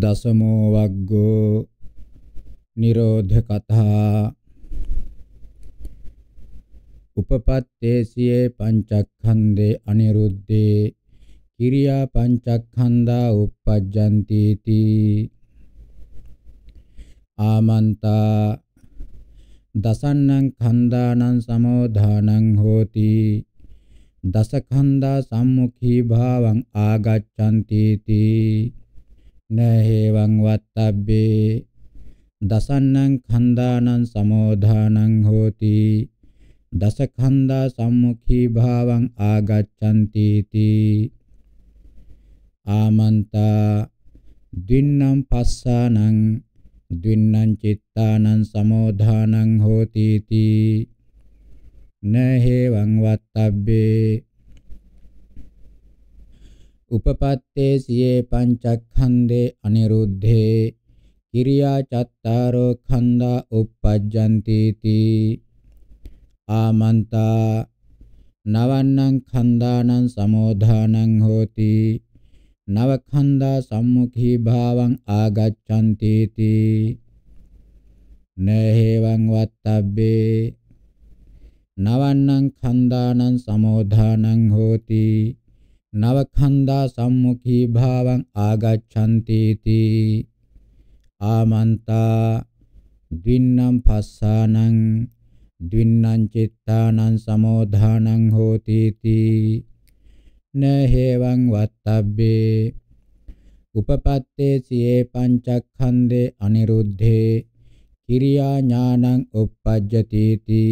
දසමෝ වග්ගෝ නිරෝධ කතා උපපත්තේසියේ පංචක්ඛන්දේ අනිරුද්ධේ කිරියා පංචක්ඛන්දා uppajjanti ti ආමන්තා දසන්නං ඛණ්ඩානං සමෝධානං හෝති දසඛණ්ඩා සම්මුඛී භාවං ආගච්ඡanti ti නේහෙවං වත්තබ්බේ දසන්නං ඛණ්ඩානං සමෝධානං හෝති දස ඛණ්ඩා සම්මුඛී භාවං ආගච්ඡanti තී ආමන්තා දින්නම් පස්සානං දින්නම් චිත්තානං සමෝධානං හෝති තී නේහෙවං වත්තබ්බේ උපපත්තේ සියේ පංචක්ඛන්දේ අනිරුද්ධේ කිරියා චත්තාරෝ ඛණ්ඩා uppajjanti ti ආමන්තා නවන්නං ඛණ්ඩානං සමෝධානං හෝති නව ඛණ්ඩා සම්මුඛී භාවං ආගච්ඡanti ti නහේවං වත්තබ්බේ නවන්නං ඛණ්ඩානං සමෝධානං හෝති නවඛන්දා සම්මුඛී භාවං ආගච්ඡanti ති ආමන්තා ද්වින්නම් පස්සානං ද්වින්නම් චිත්තානං සමෝධානං හෝති ති නහේවං වත්තබ්බේ උපපත්තේ සියේ පංචක්ඛන්දේ අනිරුද්ධේ කිරියා ඥානං uppajjati ti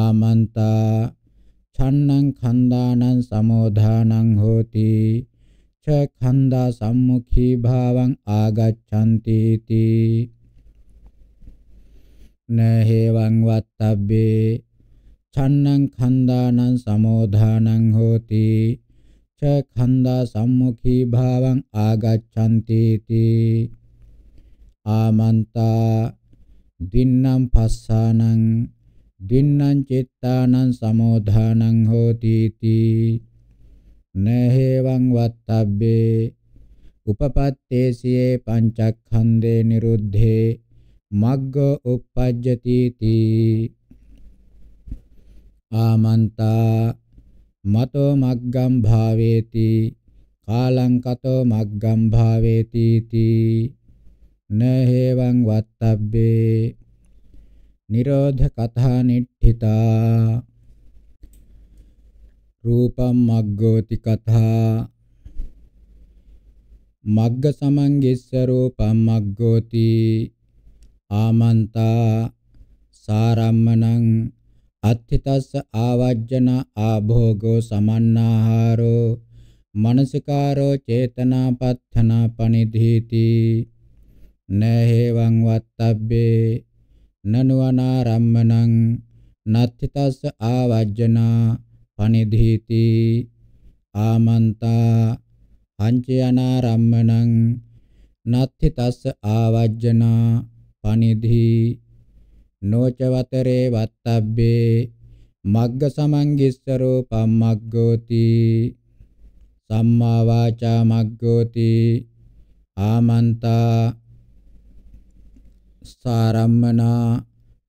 ආමන්තා තණ්ණං කන්දානං සමෝධානං හෝති ච කන්දා සම්මුඛී භාවං ආගච්ඡanti ති නහේවං වත්තබ්බේ චන්නං කන්දානං සමෝධානං හෝති ච කන්දා සම්මුඛී භාවං ආගච්ඡanti ති ආමන්තා දින්නම් පස්සානං දින්නම් චිත්තානං සමෝධානං හෝති තී නහේවං වත්තබ්බේ උපපත්තේසියේ පංචක්ඛන්දේ නිරුද්ධේ මග්ග උප්පජ්ජති තී ආමන්තා මතෝ මග්ගම් භාවේති කාලං කතෝ මග්ගම් භාවේති තී නහේවං වත්තබ්බේ නිරෝධ කථා නිට්ඨිතා රූපම් මග්ගෝති කථා මග්ග සමංගිස්ස රූපම් මග්ගෝති ආමන්තා සාරම්මනං අත්ථිතස්ස ආවජ්ජන ආභෝගෝ සමන්නාහාරෝ මනසිකාරෝ චේතනාපත්තන පනිධීති නහේවං වත්තබ්බේ නනුවනාරම්මනං නත්තිතස්ස ආවජ්ජනා පනිධීති ආමන්තා පංචයනාරම්මනං නත්තිතස්ස ආවජ්ජනා පනිධී නෝචවතරේ වත්තබ්බේ මග්ග සමංගිස්සරෝ පම්මග්ගෝති සම්මා වාචා මග්ගෝති ආමන්තා සාරම්මනා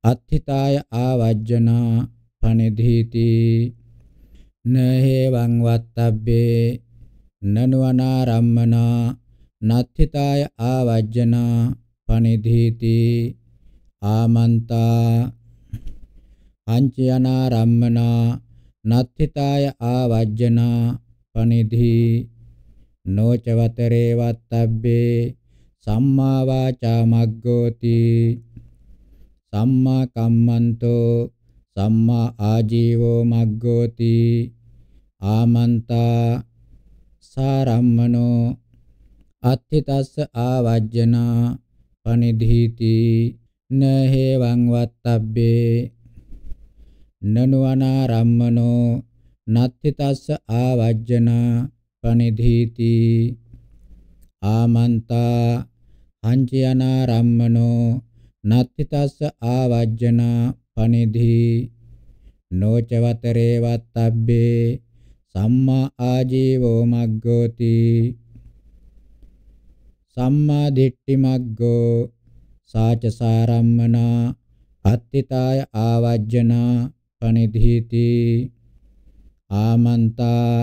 අත්ථිතාය ආවජ්ජනා පනිධීති නහේවං වත්තබ්බේ නනවනාරම්මනා නත්ථිතාය ආවජ්ජනා පනිධීති ආමන්තා අංචයනාරම්මනා නත්ථිතාය ආවජ්ජනා පනිධී නොචවතරේ වත්තබ්බේ සම්මා වාචා මග්ගෝති සම්මා කම්මන්තෝ සම්මා ආජීවෝ මග්ගෝති ආමන්තා සාරම්මනෝ අත්ථිතස්ස ආවජ්ජනා පනිධීති නහේවං වත්තබ්බේ නනුවනා රම්මනෝ නත්ථිතස්ස ආවජ්ජනා පනිධීති ආමන්තා අංචයනා රම්මනෝ නත්ති තස්ස ආවජ්ජනා පනිධි නොචවතරේ වත්තබ්බේ සම්මා ආජීවෝ මග්ගෝති සම්මා දිට්ඨි මග්ගෝ සාච සාරම්මනා අත්තිතාය ආවජ්ජනා පනිධීති ආමන්තා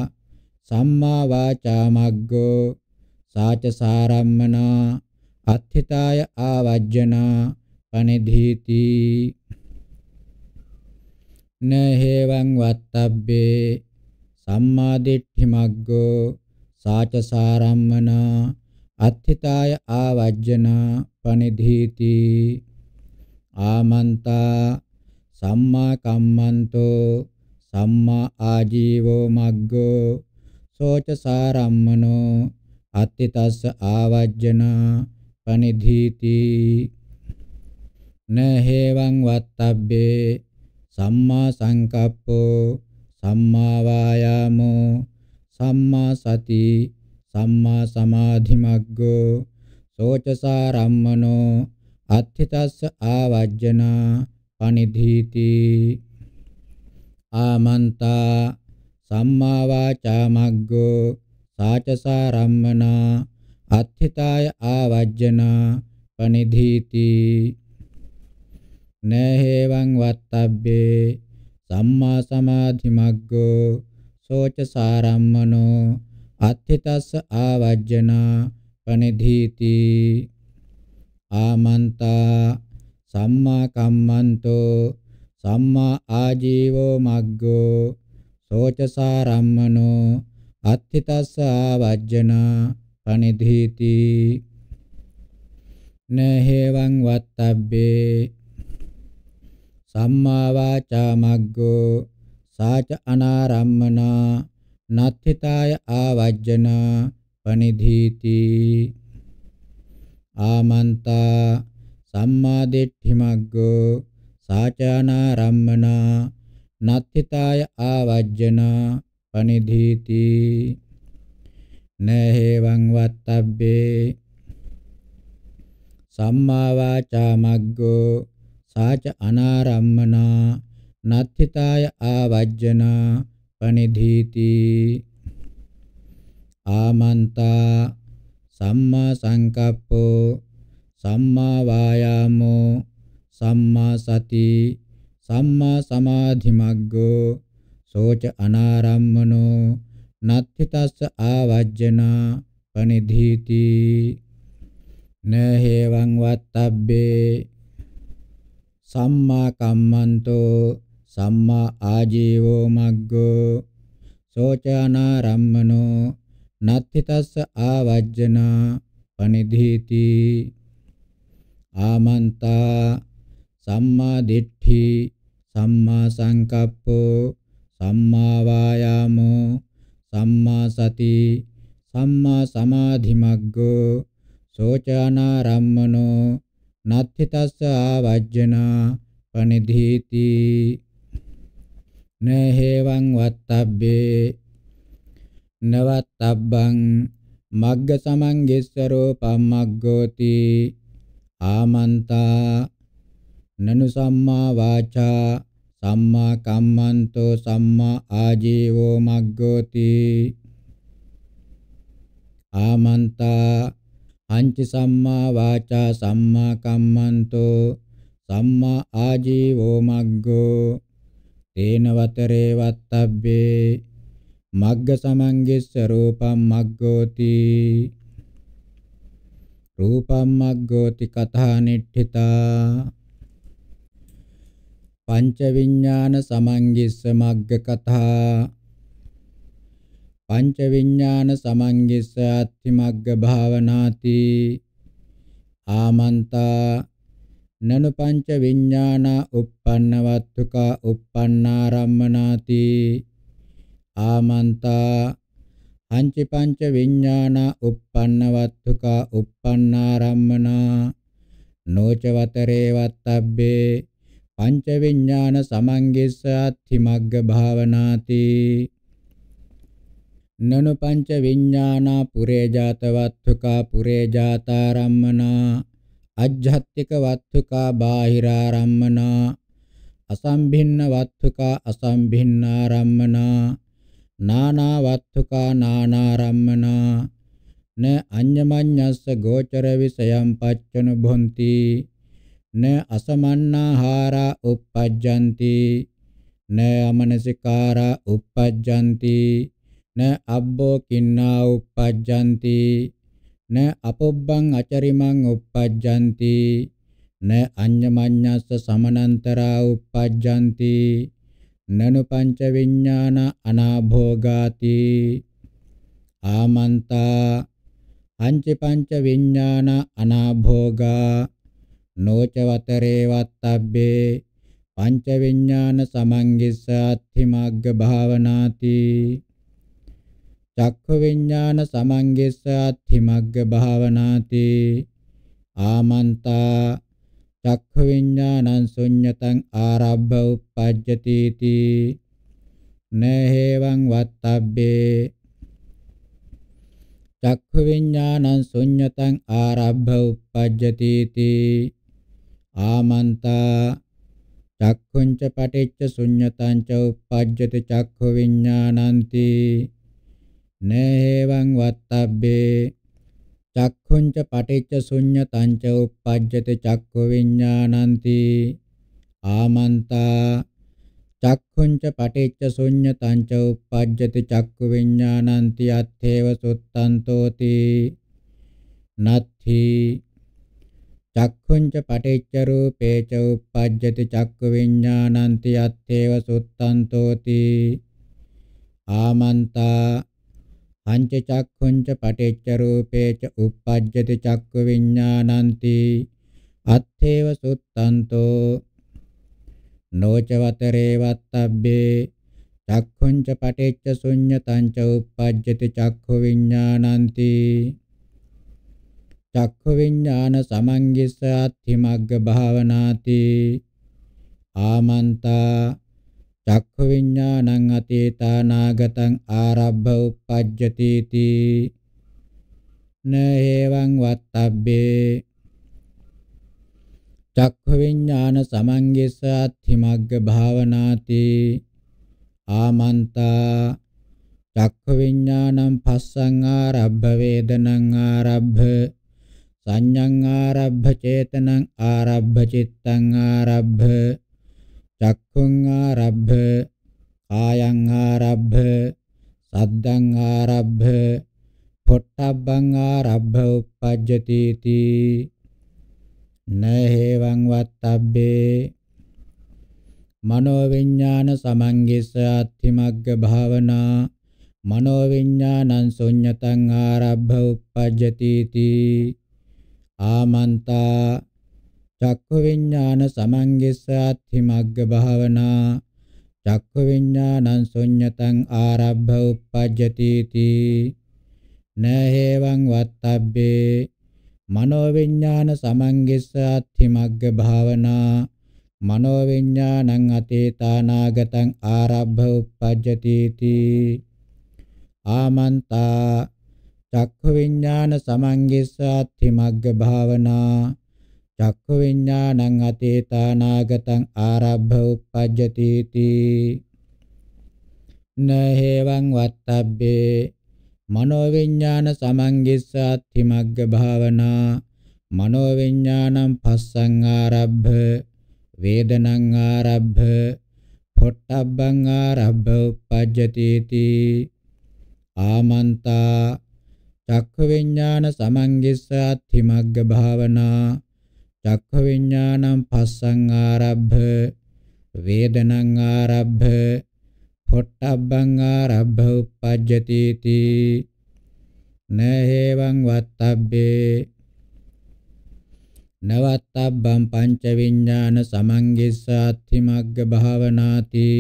සම්මා වාචා මග්ගෝ සාච සාරම්මනා අත්ථිතාය ආවජ්ජනා පනිධීති නහේවං වත්තබ්බේ සම්මා දිට්ඨි මග්ගෝ සාච සාරම්මනා අත්ථිතාය ආවජ්ජනා පනිධීති ආමන්තා සම්මා කම්මන්තෝ සම්මා ආජීවෝ මග්ගෝ සෝච සාරම්මනෝ අත්ථිතස්ස ආවජ්ජනා පනිධීති නහේවං වත්තබ්බේ සම්මා සංකප්පෝ සම්මා වායාමෝ සම්මා සති සම්මා සමාධිමග්ගෝ සෝචසාරම්මනෝ අත්ථිතස්ස ආවජ්ජනා පනිධීති ආමන්තා සම්මා වාචා මග්ගෝ සාචසාරම්මනා අත්ථිතාය ආවජ්ජනා පනිධීති නේහෙවං වත්තබ්බේ සම්මා සමාධි මග්ගෝ සෝච සාරම්මනෝ අත්ථිතස්ස ආවජ්ජනා පනිධීති ආමන්තා සම්මා කම්මන්තෝ සම්මා ආජීවෝ මග්ගෝ සෝච සාරම්මනෝ අත්ථිතස්ස ආවජ්ජනා පනිධීති නහේවං වත්තබ්බේ සම්මා වාචා මග්ගෝ සාච අනාරම්මනා නත්ථිතාය ආවජ්ජන පනිධීති ආමන්තා සම්මා දිට්ඨි මග්ගෝ සාච අනාරම්මනා නත්ථිතාය ආවජ්ජන පනිධීති නේහෙවං වත්තබ්බේ සම්මා වාචා මග්ගෝ සාච අනාරම්මනා නත්ථිතාය ආවජ්ජනා පනිධීති ආමන්තා සම්මා සංකප්පෝ සම්මා වායාමෝ සම්මා සති සම්මා සමාධි මග්ගෝ සෝච අනාරම්මනෝ නත්ථිතස්ස ආවජ්ජනා පනිධීති නහේවං වත්තබ්බේ සම්මා කම්මන්තෝ සම්මා ආජීවෝ මග්ගෝ සෝචානාරම්මනෝ නත්ථිතස්ස ආවජ්ජනා පනිධීති ආමන්තා සම්මා දිට්ඨි සම්මා සංකප්පෝ සම්මා වායාමෝ සම්මා සති සම්මා සමාධි මග්ගෝ සෝචානාරම්මනෝ නත්ථිතස්ස ආවජ්ජනා පනිධීති නහේවං වත්තබ්බේ නවත්තබ්බං මග්ග සමංගෙස්සරෝ පම්මග්ගෝති ආමන්තා නනු සම්මා වාචා සම්මා කම්මන්තෝ සම්මා ආජීවෝ මග්ගෝති ආමන්තා අංච සම්මා වාචා සම්මා කම්මන්තෝ සම්මා ආජීවෝ මග්ගෝ තේන වතරේ වත්තබ්බේ මග්ග සමංගිස්ස රූපම් මග්ගෝති රූපම් මග්ගෝති කතා නිට්ඨිතා පංච විඥාන සමංගිස්ස මග්ග කතා පංච විඥාන සමංගිස්ස අත්ති මග්ග භාවනාති ආමන්තා නනු පංච විඥාන uppannawattuක uppannārammanāti ආමන්තා අංචි පංච විඥාන uppannawattuක uppannārammanā නොචවතරේ වත්තබ්බේ පංච විඥාන සමංගිස්ස අත්ථිමග්ග භාවනාති නනු පංච විඥානා පුරේ ජාතවත්තුකා පුරේ ජාතාරම්මනා අජ්ජත්තික වත්තුකා බාහිරාරම්මනා අසම්භින්න වත්තුකා අසම්භින්නාරම්මනා නානා වත්තුකා නානාරම්මනා න අඤ්ඤමඤ්ඤස්ස ගෝචර විසයම් පච්චනු භොಂತಿ න අසමන්නාහාරා uppajjanti න අමනසිකාරා uppajjanti න අබ්බෝ කින්නා uppajjanti න අපොබ්බං අචරිමං uppajjanti න අඤ්ඤමඤ්ඤස්ස සමනන්තරා uppajjanti නනු පංච විඥාන අනාභෝගාති ආමන්තා අංච පංච විඥාන අනාභෝගා නොච වතරේ වත්තබ්බේ පංච විඥාන සමංගිස්ස අත්ථි මග්ග භාවනාති චක්ඛ විඥාන සමංගිස්ස අත්ථි මග්ග භාවනාති ආමන්තා චක්ඛ විඥානං ශුඤ්ඤතං ආරබ්බ උප්පජ්ජති තී නේහෙවං වත්තබ්බේ චක්ඛ විඥානං ශුඤ්ඤතං ආරබ්බ උප්පජ්ජති තී ආමන්තා චක්ඛුංච පටිච්ච ශුඤ්ඤතං ච uppajjati චක්ඛු විඥානಂತಿ නේවං වත්තබ්බේ චක්ඛුංච පටිච්ච ශුඤ්ඤතං ච uppajjati චක්ඛු විඥානಂತಿ ආමන්තා චක්ඛුංච පටිච්ච ශුඤ්ඤතං ච uppajjati චක්ඛු විඥානಂತಿ අත්ථේව සුත්තන්තෝති නත්ථී චක්ඛුංච පටිච්ච රූපේච uppajjati චක්ඛු විඤ්ඤාණන්ති අත්තේව සුත්තන්තෝති ආමන්තා පංච චක්ඛුංච පටිච්ච රූපේච uppajjati චක්ඛු විඤ්ඤාණන්ති අත්තේව සුත්තන්තෝ නොච වතරේ වත්තබ්බේ චක්ඛුංච පටිච්ච ශුඤ්ඤතං ච uppajjati චක්ඛු විඤ්ඤාණන්ති චක්ඛ විඥාන සමංගිස්ස අත්ථිමග්ග භාවනාති ආමන්තා චක්ඛ විඥානං අතීතානාගතං ආරබ්බ උපජ්ජති තී නේවං වත්තබ්බේ චක්ඛ විඥාන සමංගිස්ස අත්ථිමග්ග භාවනාති ආමන්තා චක්ඛ විඥානං පස්සං ආරබ්බ වේදනං ආරබ්බ සංඤං ආරබ්බ චේතනං ආරබ්බ චිත්තං ආරබ්බ චක්ඛුං ආරබ්බ කායං ආරබ්බ සද්දං ආරබ්බ පොට්ටබ්බං ආරබ්බ uppajjati ti නහේවං වත්තබ්බේ මනෝ විඥාන සමංගිස්ස අත්තිමග්ග භාවනා මනෝ විඥානං ශුඤ්ඤතං ආරබ්බ uppajjati ti ආමන්තා චක්ඛ විඥාන සමංගිස්සාත්ථි මග්ග භාවනා චක්ඛ විඥානං ශුඤ්ඤතං ආරබ්බ උප්පජ්ජති තී නහේවං වත්තබ්බේ මනෝ විඥාන සමංගිස්සාත්ථි මග්ග භාවනා මනෝ විඥානං අතීතානාගතං ආරබ්බ උප්පජ්ජති තී ආමන්තා චක්ඛ විඥාන සමංගිස්සාත්ථි මග්ග භාවනා චක්ඛ විඥානං අතීතානාගතං ආරබ්බ උප්පජ්ජති තී නහේවං වත්තබ්බේ මනෝ විඥාන සමංගිස්සාත්ථි මග්ග භාවනා මනෝ විඥානං පස්සං ආරබ්බ වේදනං ආරබ්බ පොට්ටබ්බං ආරබ්බ උප්පජ්ජති තී ආමන්තා චක්ඛ විඥාන සමංගිස්ස අත්ථිමග්ග භාවනා චක්ඛ විඥානං පස්සං ආරබ්භ වේදනං ආරබ්භ පොට්ටබ්බං ආරබ්භ uppajjati ti නහේවං වත්තබ්බේ නවත්තබ්බං පංච විඥාන සමංගිස්ස අත්ථිමග්ග භාවනාති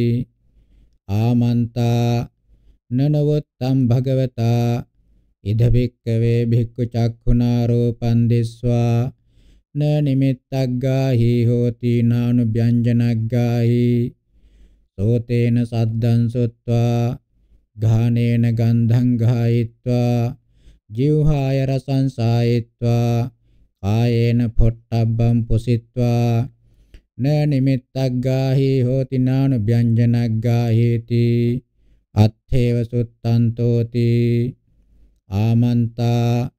ආමන්තා නනවත්තම් භගවතා ඉද භික්කවේ භික්ඛු චක්ඛුනා රූපං දිස්වා න නිමිත්තග්ගාහි හෝති නානු ව්‍යංජනග්ගාහි සෝතේන සද්දං සොත්වා ඝානේන ගන්ධං ගායිත්වා ජීවහාය රසං සායිත්වා ආයේන පොට්ටබ්බං පුසිත්වා න නිමිත්තග්ගාහි හෝති නානු ව්‍යංජනග්ගාහේති අත්ථේව සුත්තන්තෝති ආමන්තා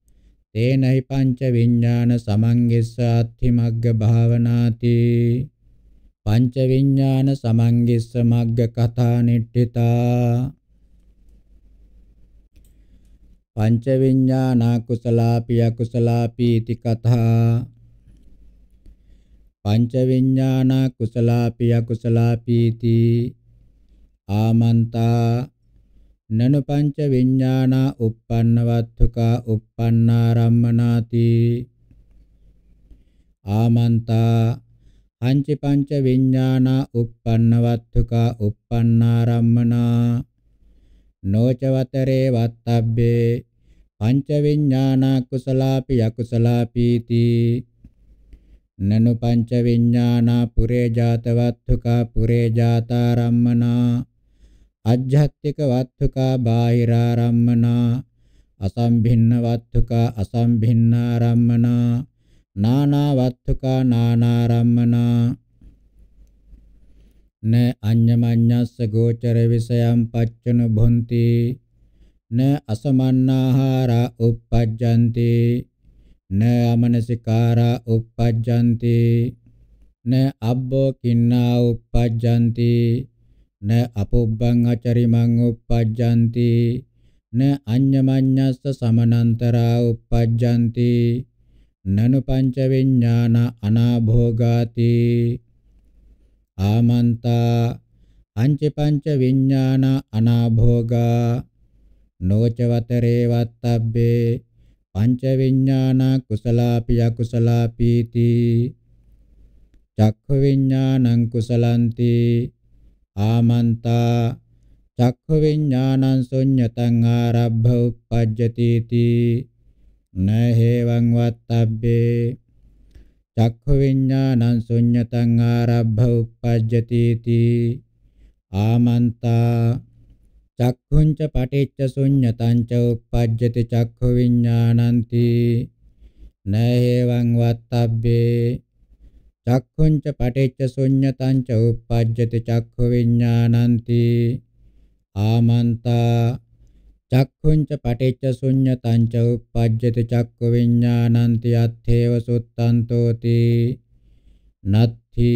තේනයි පංච විඥාන සමංගිස්සාත්ථි මග්ග භාවනාති පංච විඥාන සමංගිස්ස මග්ග කථා නිට්ඨිතා පංච විඥානා කුසලාපි අකුසලාපි इति කථා පංච විඥානා කුසලාපි අකුසලාපි इति ආමන්තා නන පංච විඥානා uppannavatthuka uppannārammanāti ආමන්තා අංච පංච විඥානා uppannavatthuka uppannārammanā නෝචවතරේ වත්තබ්බේ පංච විඥානා කුසලාපි යකුසලාපීති නනු පංච විඥානා පුරේ ජාතවත්තුකා පුරේ ජාතාරම්මනා අජ්ජත්තික වත්තුකා බාහිරාරම්මනා අසම්භින්න වත්තුකා අසම්භින්නාරම්මනා නානා වත්තුකා නානාරම්මනා න අඤ්ඤමඤ්ඤස්ස ගෝචර විසයම් පච්චන භොಂತಿ න අසමන්නාහාරා uppajjanti න අමනසිකාරා uppajjanti න අබ්බෝ කින්නා uppajjanti න අපොබ්බං අචරිමං uppajjanti න අඤ්ඤමඤ්ඤස්ස සමනන්තරා uppajjanti නනු පංච විඥාන අනාභෝගාති ආමන්තා අංච පංච විඥාන අනාභෝගා නොචවතරේ වත්තබ්බේ පංච විඥාන කුසලාපි අකුසලාපීති චක්ඛ විඥානං කුසලන්ති ආමන්තා චක්ඛ විඥානං ශුඤ්ඤතං ආරබ්බ උප්පජ්ජති තී නහේවං වත්තබ්බේ චක්ඛ විඥානං ශුඤ්ඤතං ආරබ්බ උප්පජ්ජති තී ආමන්තා චක්ඛුංච පටිච්ච ශුඤ්ඤතං ච උප්පජ්ජති චක්ඛ විඥානං තී නහේවං වත්තබ්බේ චක්ඛුංච පටිච්ච ශුඤ්ඤතං ච උප්පජ්ජති චක්ඛු විඥානಂತಿ ආමන්තා චක්ඛුංච පටිච්ච ශුඤ්ඤතං ච උප්පජ්ජති චක්ඛු විඥානಂತಿ අත්ථේව සුත්තන්තෝති නත්ථි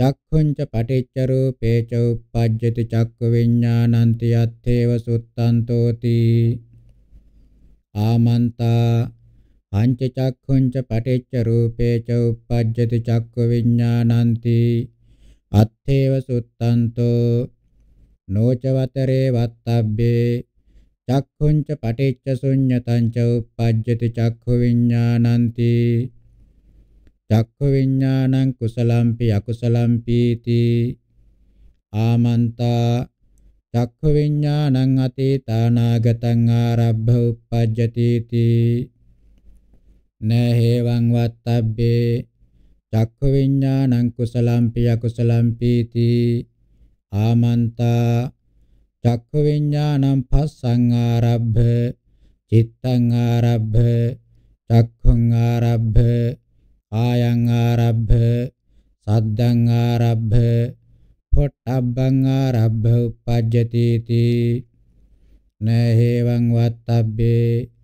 චක්ඛුංච පටිච්ච රූපේ ච උප්පජ්ජති චක්ඛු විඥානಂತಿ අත්ථේව සුත්තන්තෝති ආමන්තා පංච චක්ඛුංච පටිච්ච රූපේ ච උප්පජ්ජති චක්ඛු විඥානಂತಿ අත්තේව සුත්තන්තෝ නෝචවතරේ වත්තබ්බේ චක්ඛුංච පටිච්ච ශුඤ්ඤතං ච උප්පජ්ජති චක්ඛු විඤ්ඤාණන්ති චක්ඛු විඤ්ඤාණං කුසලම්පි අකුසලම්පි තී ආමන්තා චක්ඛු විඤ්ඤාණං අතීතානාගතං ආරබ්බ උප්පජ්ජති තී නහේවං වත්තබ්බේ චක්ඛ විඥානං කුසලම්පි අකුසලම්පීති ආමන්තා චක්ඛ විඥානං පස්සං ආරබ්බ චිත්තං ආරබ්බ චක්ඛං ආරබ්බ ආයං ආරබ්බ සද්දං ආරබ්බ පොට්ටබ්බං ආරබ්බ උපජ්ජති තී නහේවං වත්තබ්බේ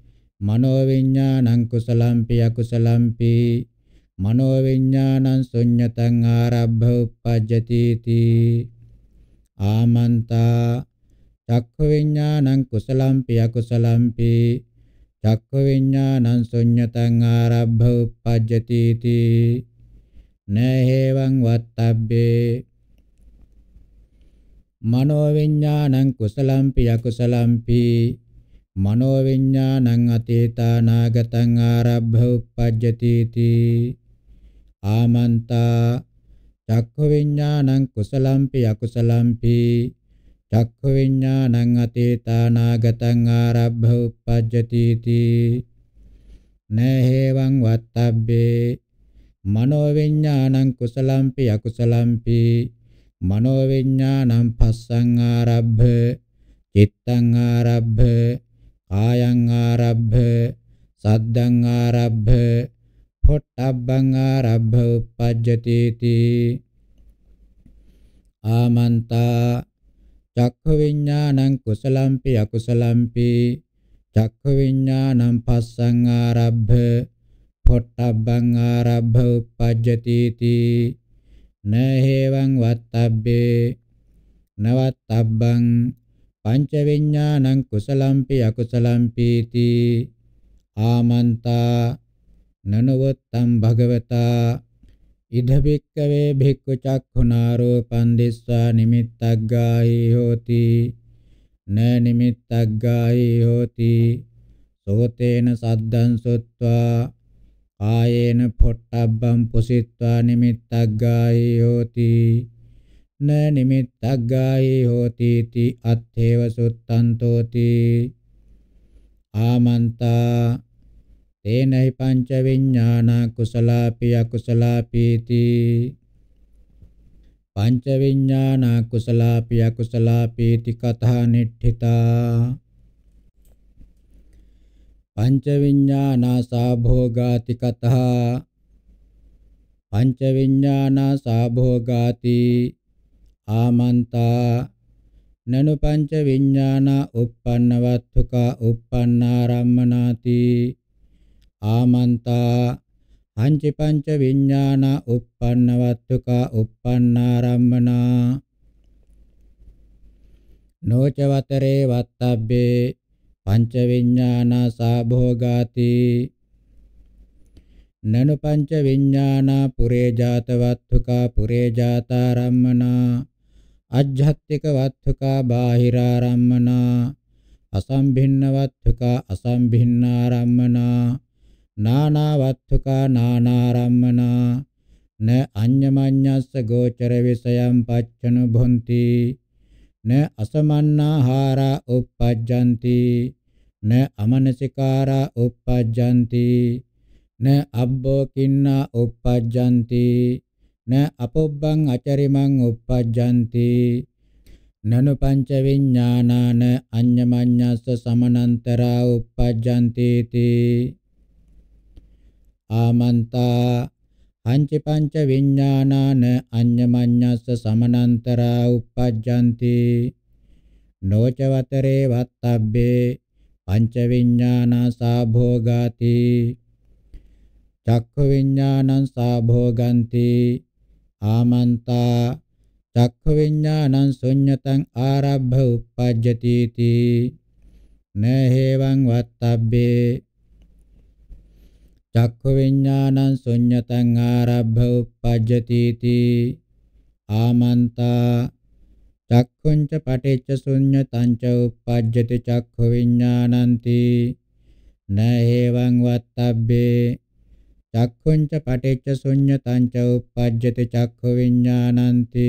මනෝ විඥානං කුසලම්පි අකුසලම්පි මනෝ විඥානං ශුඤ්ඤතං ආරබ්බ uppajjati ti ආමන්තා චක්ඛ විඥානං කුසලම්පි අකුසලම්පි චක්ඛ විඥානං ශුඤ්ඤතං ආරබ්බ uppajjati ti නේහෙවං වත්තබ්බේ මනෝ විඥානං කුසලම්පි අකුසලම්පි මනෝ විඥානං අතීතානාගතං ආරබ්බ උප්පජ්ජති තී ආමන්තා චක්ඛු විඥානං කුසලම්පි අකුසලම්පි චක්ඛු විඥානං අතීතානාගතං ආරබ්බ උප්පජ්ජති තී නේහෙවං වත්තබ්බේ මනෝ විඥානං කුසලම්පි අකුසලම්පි මනෝ විඥානං පස්සං ආරබ්බ චිත්තං ආරබ්බ ආයං ආරබ්බ සද්දං ආරබ්බ පොට්ටබ්බං ආරබ්බ උපජ්ජති තී ආමන්තා චක්ඛ විඥානං කුසලම්පි අකුසලම්පි චක්ඛ විඥානං පස්සං ආරබ්බ පොට්ටබ්බං ආරබ්බ උපජ්ජති තී නහේවං වත්තබ්බේ නවත්තබ්බං පංච විඥානං කුසලම්පි අකුසලම්පීති ආමන්තා නනවත්තම් භගවතා ඉද භික්කවේ භික්ඛු චක්ඛුනාරෝපං දිස්වා නිමිත්තග්ගායි හෝති න නිමිත්තග්ගායි හෝති සෝතේන සද්දං සොත්වා කායේන පොට්ටබ්බං පුසිත්වා නිමිත්තග්ගායි හෝති න නිමිත්තක් ගායේ හෝති ති අත්ථේව සුත්තන්තෝති ආමන්තා තේනයි පංච විඥානා කුසලාපි අකුසලාපීති පංච විඥානා කුසලාපි අකුසලාපීති කතා නිට්ඨිතා පංච විඥානා සාභෝගාති කතා පංච විඥානා සාභෝගාති ආමන්තා නනු පංච විඤ්ඤාණා uppannavatthuka uppannārammanāti ආමන්තා පංච පංච විඤ්ඤාණා uppannavatthuka uppannārammanā නොචවතරේ වත්තබ්බේ පංච විඤ්ඤාණා සාභෝගාති නනු පංච විඤ්ඤාණා පුරේ ජාතවත්තුකා පුරේ ජාතාරම්මනා අජ්ජත්තික වත්තුකා බාහිරාරම්මනා අසම්භින්න වත්තුකා අසම්භින්නාරම්මනා නානා වත්තුකා නානාරම්මනා න අඤ්ඤමඤ්ඤස්ස ගෝචර විසයම් පච්චනු භොಂತಿ න අසමන්නාහාරා uppajjanti න අමනසිකාරා uppajjanti න අබ්බෝ කින්නා uppajjanti න අපොබ්බං අචරිමං uppajjanti නනු පංච විඥානාන අඤ්ඤමඤ්ඤස්ස සමනන්තරා uppajjanti ති ආමන්තා පංච පංච විඥානාන අඤ්ඤමඤ්ඤස්ස සමනන්තරා uppajjanti නොචවතරේ වත්තබ්බේ පංච විඥානා සාභෝගාති චක්ඛ විඥානං සාභෝගಂತಿ ආමන්තා චක්ඛ විඥානං ශුඤ්ඤතං ආරබ්බ uppajjati ti නහේවං වත්තබ්බේ චක්ඛ විඥානං ශුඤ්ඤතං ආරබ්බ uppajjati ti ආමන්තා චක්ඛුංච පටිච්ච ශුඤ්ඤතං ච uppajjati චක්ඛ විඥානಂತಿ නහේවං වත්තබ්බේ චක්ඛුංච පටිච්ච ශුඤ්ඤතං ච uppajjati චක්ඛු විඥානಂತಿ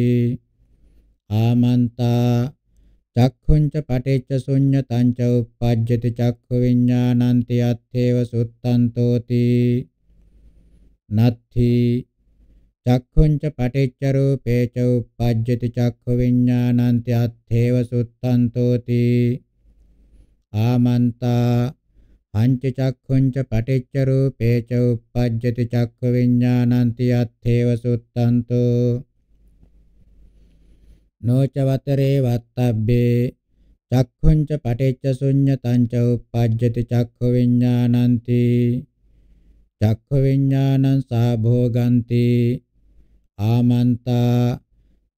ආමන්තා චක්ඛුංච පටිච්ච ශුඤ්ඤතං ච uppajjati චක්ඛු විඥානಂತಿ අත්ථේව සුත්තන්තෝති නත්ථි චක්ඛුංච පටිච්ච රූපේ ච uppajjati චක්ඛු විඥානಂತಿ අත්ථේව සුත්තන්තෝති ආමන්තා පංච චක්ඛුංච පටිච්ච රූපේච uppajjati චක්ඛ විඥානන්ති අත්ථේව සුත්තන්තෝ නොච වතරේ වත්තබ්බේ චක්ඛුංච පටිච්ච ශුඤ්ඤතං ච uppajjati චක්ඛ විඥානන්ති චක්ඛ විඥානං සාභෝගಂತಿ ආමන්තා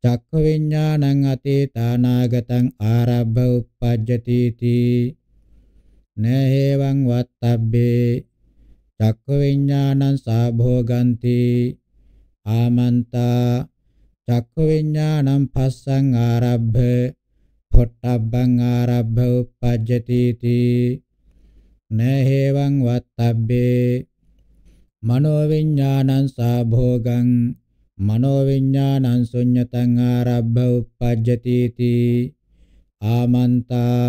චක්ඛ විඥානං අතීතානාගතං ආරබ්බ uppajjati තී නේවං වත්තබ්බේ චක්ඛ විඥානං සාභෝගಂತಿ ආමන්තා චක්ඛ විඥානං පස්සං ආරබ්බ පොට්ටබ්බං ආරබ්බ උපජ්ජති තී නේවං වත්තබ්බේ මනෝ විඥානං සාභෝගං මනෝ විඥානං ශුඤ්ඤතං ආරබ්බ උපජ්ජති තී ආමන්තා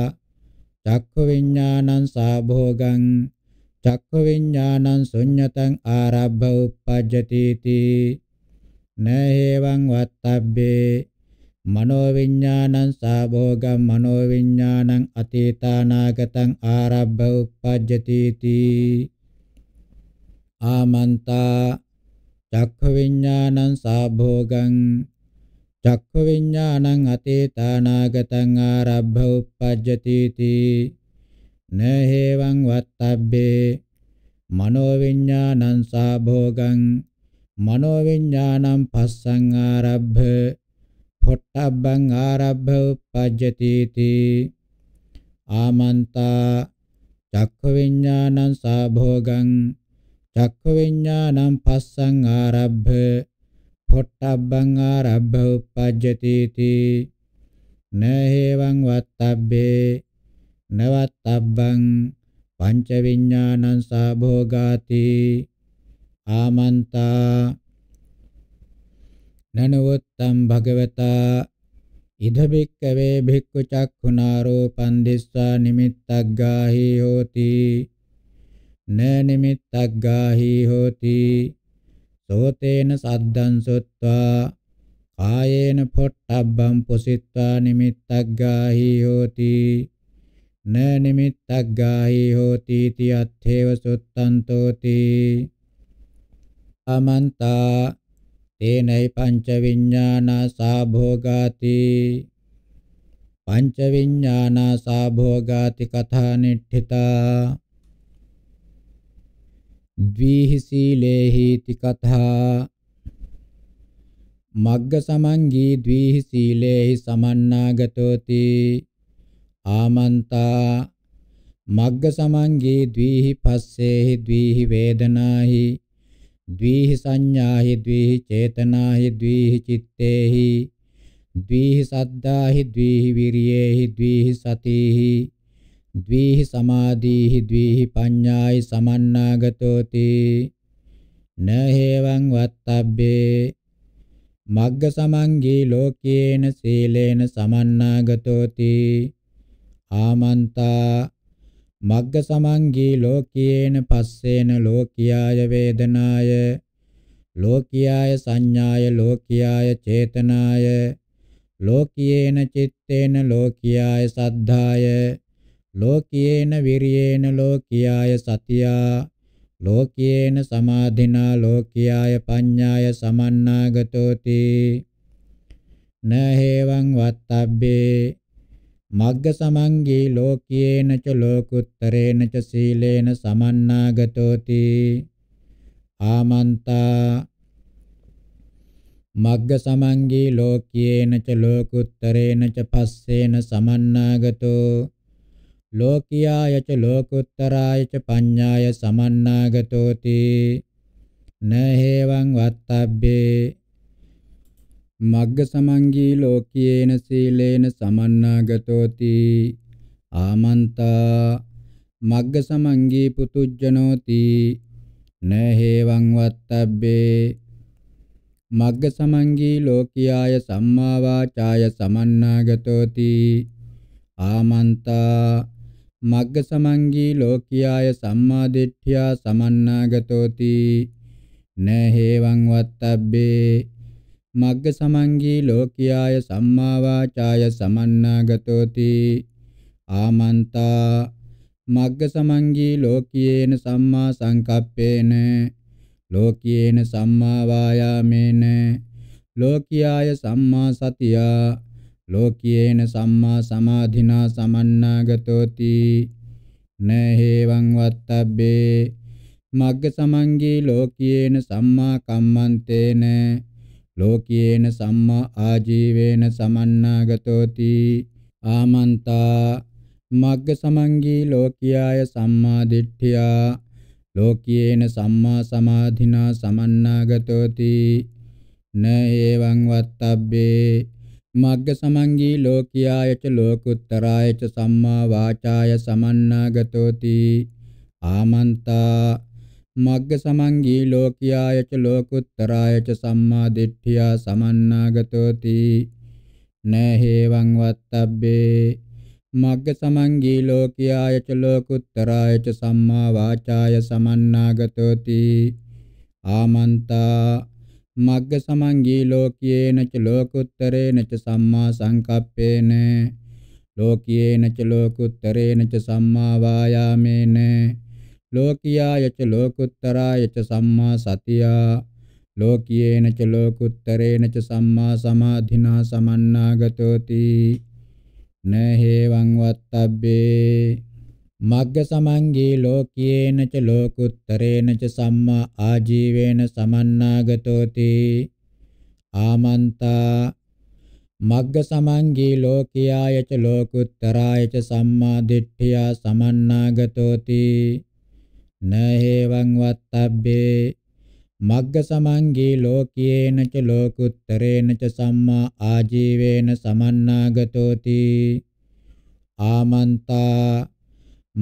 චක්ඛ විඥානං සාභෝගං චක්ඛ විඥානං ශුඤ්ඤතං ආරබ්බ uppajjati ti නේවං වත්තබ්බේ මනෝ විඥානං සාභෝගං මනෝ විඥානං අතීතානාගතං ආරබ්බ uppajjati ti ආමන්තා චක්ඛ විඥානං සාභෝගං චක්ඛ විඥානං අතීතානාගතං ආරබ්බ උප්පජ්ජති තී නහේවං වත්තබ්බේ මනෝ විඥානං සාභෝගං මනෝ විඥානං පස්සං ආරබ්බ පොට්ටබ්බං ආරබ්බ උප්පජ්ජති තී ආමන්තා චක්ඛ විඥානං සාභෝගං චක්ඛ විඥානං පස්සං ආරබ්බ පොට්ටබ්බං ආරබ්බ උපජ්ජති තී නහේවං වත්තබ්බේ නවත්තබ්බං පංච විඥානං සභෝගාති ආමන්තා නනවත්තම් භගවතා ඉද බික්කවේ භික්ඛු චක්ඛුනාරෝපං දිස්සා නිමිත්තක් ගාහි හෝති න නිමිත්තක් ගාහි හෝති සෝතේන සද්දං සොත්වා කායේන පොට්ටබ්බං පුසිත්වා නිමිත්තග්ගාහි හෝති න නිමිත්තග්ගාහි හෝති තියත්තේව සුත්තන්තෝති අමන්තා තේනයි පංච විඤ්ඤාණා සාභෝගාති පංච විඤ්ඤාණා සාභෝගාති කථා නිට්ඨිතා ද්විහි සීලේහි තිකතා මග්ග සමංගී ද්විහි සීලේහි සමන්නාගතෝති ආමන්තා මග්ග සමංගී ද්විහි පස්සේහි ද්විහි වේදනාහි ද්විහි සංඥාහි ද්විහි චේතනාහි ද්විහි චitteහි ද්විහි සද්ධාහි ද්විහි විරියේහි ද්විහි සතිහි ද්වේහි සමාධීහි ද්වේහි පඤ්ඤායි සමන්නාගතෝති නහේවං වත්තබ්බේ මග්ග සමංගී ලෝකේන සීලේන සමන්නාගතෝති ආමන්තා මග්ග සමංගී ලෝකේන පස්සේන ලෝකියාය වේදනාය ලෝකියාය සංඥාය ලෝකියාය චේතනාය ලෝකියේන චිත්තේන ලෝකියාය සද්ධාය ලෝකයේන විරියේන ලෝකියාය සතියා ලෝකයේන සමාධිනා ලෝකියාය පඤ්ඤාය සමන්නාගතෝති නහේවං වත්තබ්බේ මග්ග සමංගේ ලෝකයේන ච ලෝකුත්තරේන ච සීලේන සමන්නාගතෝති ආමන්තා මග්ග සමංගේ ලෝකයේන ච ලෝකුත්තරේන ච පස්සේන සමන්නාගතෝ ලෝකියාය ච ලෝකුත්තරාය ච පඤ්ඤාය සමන්නාගතෝති නහේවං වත්තබ්බේ මග්ග සමංගී ලෝකියේන සීලේන සමන්නාගතෝති ආමන්තා මග්ග සමංගී පුතුජ්ජනෝති නහේවං වත්තබ්බේ මග්ග සමංගී ලෝකියාය සම්මා වාචාය සමන්නාගතෝති ආමන්තා මග්ග සමංගී ලෝකියාය සම්මා දිට්ඨියා සමන්නාගතෝති නහේවං වත්තබ්බේ මග්ග සමංගී ලෝකියාය සම්මා වාචාය සමන්නාගතෝති ආමන්තා මග්ග සමංගී ලෝකියේන සම්මා සංකප්පේන ලෝකියේන සම්මා වායාමේන ලෝකියාය සම්මා සතියා ලෝකයේන සම්මා සමාධිනා සමන්නාගතෝති නහේවං වත්තබ්බේ මග්ග සමංගී ලෝකයේන සම්මා කම්මන්තේන ලෝකයේන සම්මා ආජීවේන සමන්නාගතෝති ආමන්තා මග්ග සමංගී ලෝකියාය සම්මා දිට්ඨියා ලෝකියේන සම්මා සමාධිනා සමන්නාගතෝති න එවං වත්තබ්බේ මග්ග සමංගී ලෝකියායච ලෝකුත්තරායච සම්මා වාචාය සමන්නාගතෝති ආමන්තා මග්ග සමංගී ලෝකියායච ලෝකුත්තරායච සම්මා දිට්ඨියා සමන්නාගතෝති නේහෙවං වත්තබ්බේ මග්ග සමංගී ලෝකියායච ලෝකුත්තරායච සම්මා වාචාය සමන්නාගතෝති ආමන්තා මග්ග සමංගී ලෝකියේන ච ලෝකුත්තරේන ච සම්මා සංකප්පේන ලෝකියේන ච ලෝකුත්තරේන ච සම්මා වායාමේන ලෝකියාය ච ලෝකුත්තරාය ච සම්මා සතියා ලෝකියේන ච ලෝකුත්තරේන ච සම්මා සමාධිනා සමන්නාගතෝති නහේවං වත්තබ්බේ මග්ග සමංගී ලෝකයේන ච ලෝකුත්තරේන ච සම්මා ආජීවේන සමන්නාගතෝති ආමන්තා මග්ග සමංගී ලෝකියාය ච ලෝකුත්තරාය ච සම්මා දිට්ඨියා සමන්නාගතෝති නහේවං වත්තබ්බේ මග්ග සමංගී ලෝකියේන ච ලෝකුත්තරේන ච සම්මා ආජීවේන සමන්නාගතෝති ආමන්තා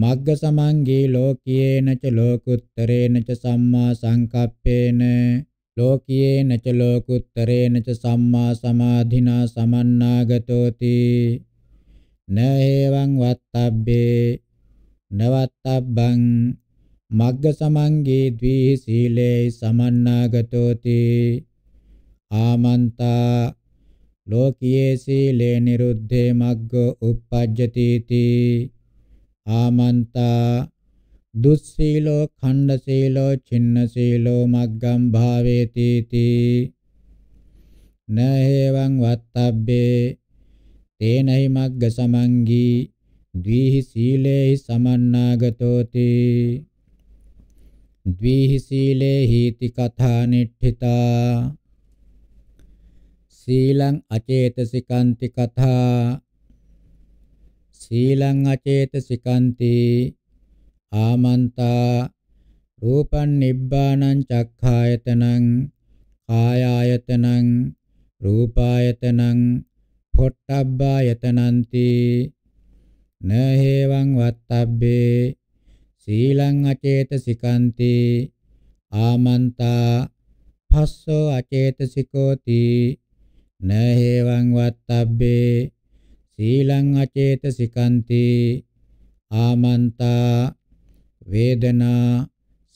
මග්ග සමංගී ලෝකියේන ච ලෝකුත්තරේන ච සම්මා සංකප්පේන ලෝකියේන ච ලෝකුත්තරේන ච සම්මා සමාධිනා සමන්නාගතෝති නේවං වත්තබ්බේ නවත්තබ්බං මග්ග සමංගී ද්වී සීලේ සමන්නාගතෝති ආමන්තා ලෝකියේ සීලේ නිරුද්ධේ මග්ග උප්පජ්ජති තී ආමන්තා දුස්සීලෝ ඛණ්ඩ සීලෝ චින්න සීලෝ මග්ගම් භාවේති තී නහේවං වත්තබ්බේ තේනහි මග්ග සමංගී ද්විහි සීලේහි සමන්නාගතෝති ද්විහි සීලේහි ති කථා නිට්ඨිතා සීලං අචේතසිකන්ති කථා සීලං අචේතසිකන්තේ ආමන්තා රූපං නිබ්බානං චක්ඛායතනං කායායතනං රූපායතනං පොට්ටබ්බායතනන්ති නහේවං වත්තබ්බේ සීලං අචේතසිකන්තේ ආමන්තා පස්සෝ අචේතසිකෝති නහේවං වත්තබ්බේ සීලං අචේතසිකන්ති ආමන්තා වේදනා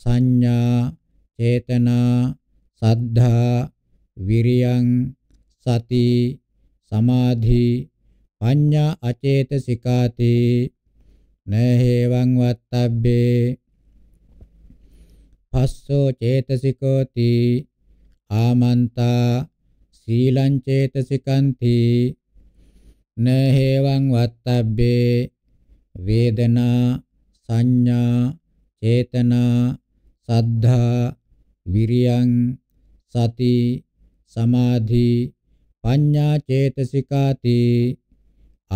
සංඥා චේතනා සද්ධා විරියං සති සමාධි පඤ්ඤා අචේතසිකාති නහේවං වත්තබ්බේ පස්සෝ චේතසිකෝති ආමන්තා සීලං චේතසිකන්ති න හේවං වත්තබ්බේ වේදනා සංඥා චේතනා සද්ධා විරියං සති සමාධි පඤ්ඤා චේතසිකාති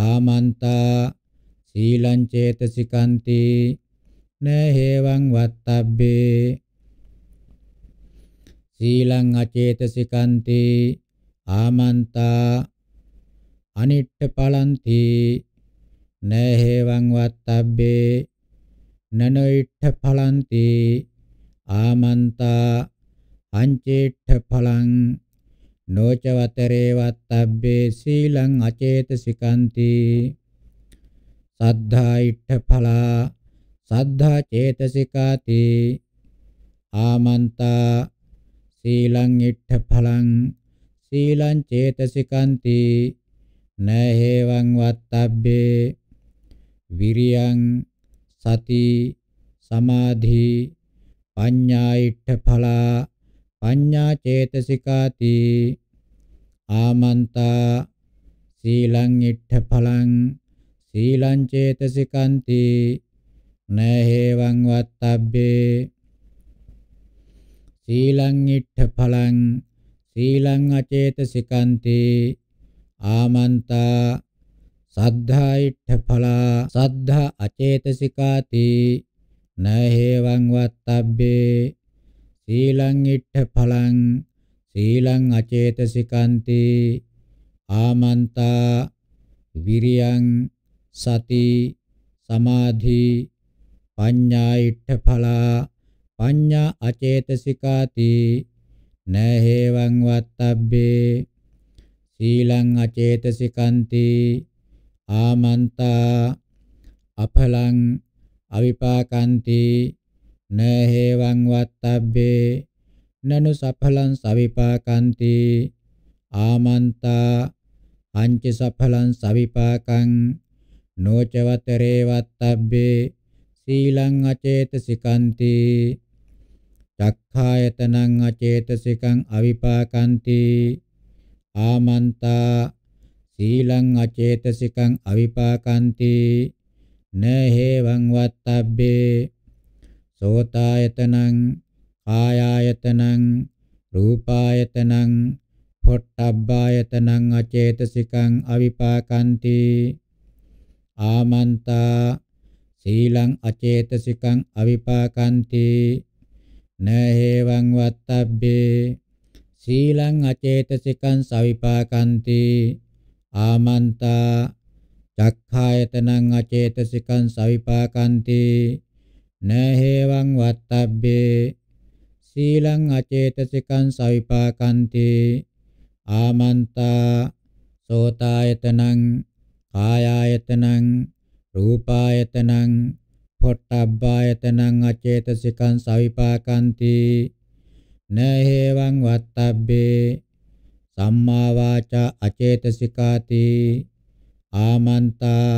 ආමන්තා සීලං චේතසිකන්ති න හේවං වත්තබ්බේ සීලං අචේතසිකන්ති ආමන්තා අනිට්ඨපලන්ති නේහෙවං වත්තබ්බේ නනොයිට්ඨපලන්ති ආමන්තා අංචේට්ඨපලං නෝචවතරේ වත්තබ්බේ සීලං අචේතසිකන්ති සද්ධායිට්ඨපලා සද්ධා චේතසිකාති ආමන්තා සීලං ඉට්ඨපලං සීලං චේතසිකන්ති න හේවං වත්තබ්බේ විරියං සති සමාධි පඤ්ඤායිට්ඨ ඵලා පඤ්ඤා චේතසිකාති ආමන්තා සීලං ඉට්ඨ ඵලං සීලං චේතසිකන්ති න හේවං වත්තබ්බේ සීලං ඉට්ඨ ඵලං සීලං අචේතසිකන්ති ආමන්තා සද්ධායිට්ඨඵලා සද්ධා අචේතසිකාති නහේවං වත්තබ්බේ සීලං ඉට්ඨඵලං සීලං අචේතසිකාන්ති ආමන්තා විරියං සති සමාධි පඤ්ඤා ඉට්ඨඵලා පඤ්ඤා අචේතසිකාති නහේවං වත්තබ්බේ සීලං අචේතසිකන්ති ආමන්තා අපලං අවිපාකන්ති නහේවං වත්තබ්බේ නනු සඵලං සවිපාකන්ති ආමන්තා අංච සඵලං සවිපාකං නෝචවතරේ වත්තබ්බේ සීලං අචේතසිකන්ති චක්ඛායතනං අචේතසිකං අවිපාකන්ති ආමන්තා සීලං අචේතසිකං අවිපාකන්ති නහේවං වත්තබ්බේ සෝතායතනං කායායතනං රූපායතනං පොට්ටබ්බායතනං අචේතසිකං අවිපාකන්ති ආමන්තා සීලං අචේතසිකං අවිපාකන්ති නහේවං වත්තබ්බේ සීලං අචේතසිකං සවිපාකන්ති ආමන්තා චක්ඛායතනං අචේතසිකං සවිපාකන්ති නහේවං වත්තබ්බේ සීලං අචේතසිකං සවිපාකන්ති ආමන්තා සෝතායතනං කායායතනං රූපායතනං පොට්ටබ්බායතනං අචේතසිකං සවිපාකන්ති න හේවං වත්තබ්බේ සම්මා වාචා අචේතසිකාති ආමන්තා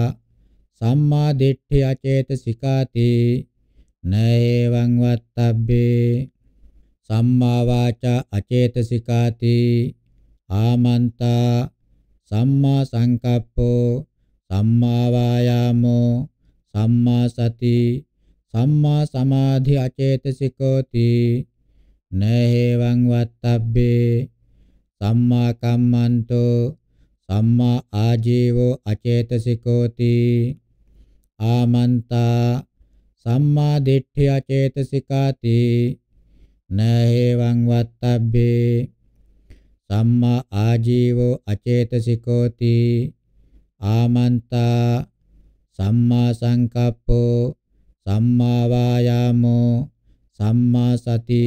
සම්මා දිට්ඨි අචේතසිකාති න හේවං වත්තබ්බේ සම්මා වාචා අචේතසිකාති ආමන්තා සම්මා සංකප්පෝ සම්මා වායාමෝ සම්මා සති සම්මා සමාධි අචේතසිකෝති නේවං වත්තබ්බේ සම්මා කම්මන්තෝ සම්මා ආජීවෝ අචේතසිකෝති ආමන්තා සම්මා දිට්ඨි අචේතසිකාති නේවං වත්තබ්බේ සම්මා ආජීවෝ අචේතසිකෝති ආමන්තා සම්මා සංකප්පෝ සම්මා වායාමෝ සම්මා සති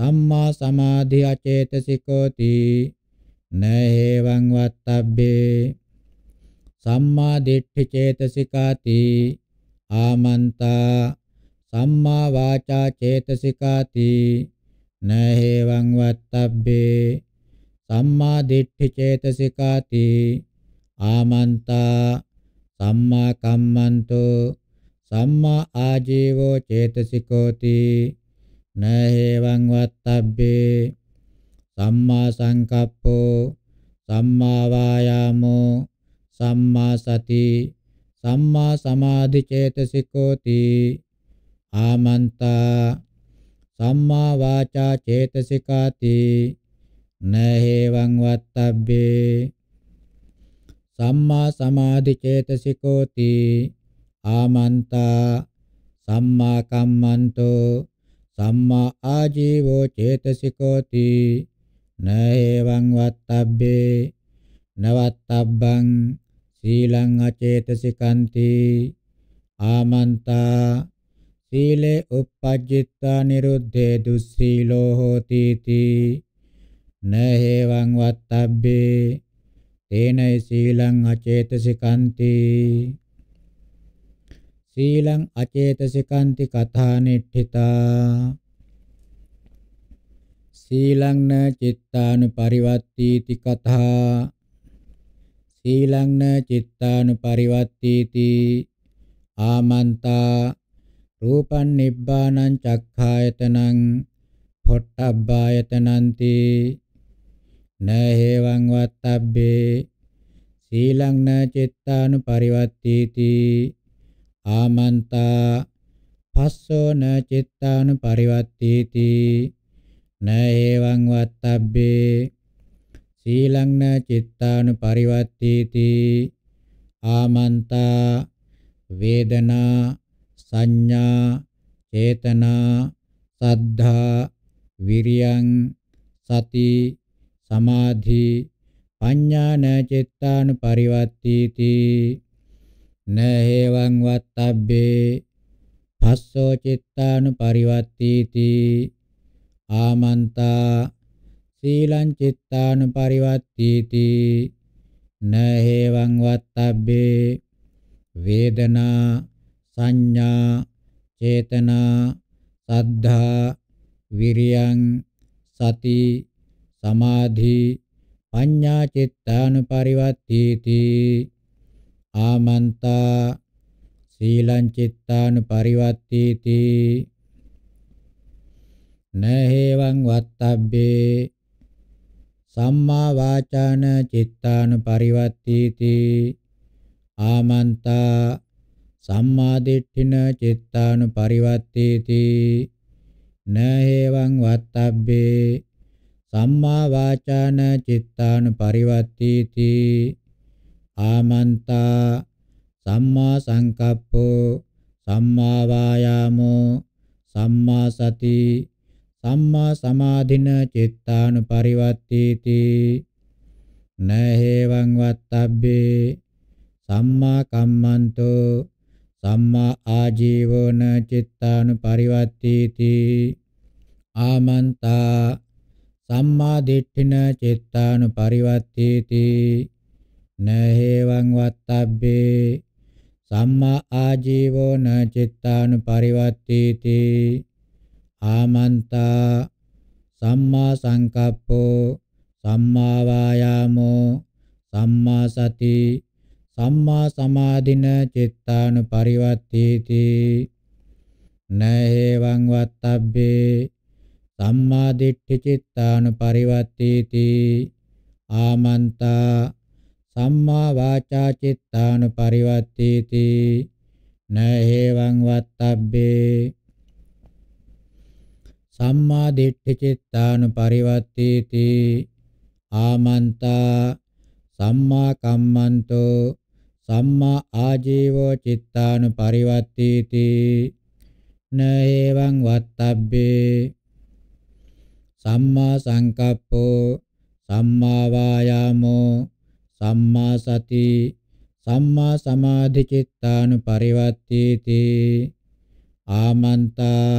සම්මා සමාධි අචේතසිකෝති නේවං වත්තබ්බේ සම්මා දිට්ඨි චේතසිකාති ආමන්තා සම්මා වාචා චේතසිකාති නේවං වත්තබ්බේ සම්මා දිට්ඨි චේතසිකාති ආමන්තා සම්මා කම්මන්තෝ සම්මා ආජීවෝ චේතසිකෝති නේවං වත්තබ්බේ සම්මා සංකප්පෝ සම්මා වායාමෝ සම්මා සති සම්මා සමාධි චේතසිකෝති ආමන්තා සම්මා වාචා චේතසිකාති නේවං වත්තබ්බේ සම්මා සමාධි චේතසිකෝති ආමන්තා සම්මා කම්මන්තෝ සම්මා ආජීවෝ චේතසිකෝති නේවං වත්තබ්බේ නවත්තබ්බං සීලං අචේතසිකන්ති ආමන්තා සීලේ uppajjitta niruddhe dussīlo hoti ti නේවං වත්තබ්බේ තේනයි සීලං අචේතසිකන්ති සීලං අචේතසිකාන්ති කථානිට්ඨිතා සීලං න චිත්තානුපරිවත්තීති කථා සීලං න චිත්තානුපරිවත්තීති ආමන්තා රූපං නිබ්බානං චක්ඛායතනං පොට්ටබ්බායතනන්ති නහේවං වත්තබ්බේ සීලං න චිත්තානුපරිවත්තීති ආමන්තා පස්සෝන චිත්තානු පරිවත්තීති නේවං වත්තබ්බේ සීලං න චිත්තානු පරිවත්තීති ආමන්තා වේදනා සංඥා චේතනා සද්ධා විරියං සති සමාධි පඤ්ඤාන චිත්තානු පරිවත්තීති න හේවං වත්තබ්බේ පස්සෝ චිත්තානුපරිවත්තීති ආමන්තා සීලං චිත්තානුපරිවත්තීති න හේවං වත්තබ්බේ වේදනා සංඥා චේතනා සද්ධා විරියං සති සමාධි පඤ්ඤා චිත්තානුපරිවත්තීති ආමන්තා සීලං චිත්තානු පරිවත්තිති නහේවං වත්තබ්බේ සම්මා වාචාන චිත්තානු පරිවත්තිති ආමන්තා සම්මා දිට්ඨින චිත්තානු පරිවත්තිති නහේවං වත්තබ්බේ සම්මා වාචාන චිත්තානු පරිවත්තිති ආමන්තා සම්මා සංකප්පෝ සම්මා වායාමෝ සම්මා සති සම්මා සමාධින චිත්තානුපරිවත්තීති නහේවං වත්තබ්බේ සම්මා කම්මන්තෝ සම්මා ආජීවෝන චිත්තානුපරිවත්තීති ආමන්තා සම්මා දිට්ඨින චිත්තානුපරිවත්තීති නහේවං වත්තබ්බේ සම්මා ආජීවෝ න චිත්තානුපරිවත්තීති ආමන්තා සම්මා සංකප්පෝ සම්මා වායාමෝ සම්මා සති සම්මා සමාධින චිත්තානුපරිවත්තීති නහේවං වත්තබ්බේ සම්මා දිට්ඨි චිත්තානුපරිවත්තීති ආමන්තා සම්මා වාචා චිත්තානුපරිවත්තේති නහේවං වත්තබ්බේ සම්මා දිට්ඨි චිත්තානුපරිවත්තේති ආමන්තා සම්මා කම්මන්තෝ සම්මා ආජීවෝ චිත්තානුපරිවත්තේති නේවං වත්තබ්බේ සම්මා සංකප්පෝ සම්මා වායාමෝ සම්මා සති සම්මා සමාධි චිත්තානු පරිවත්තේති ආමන්තා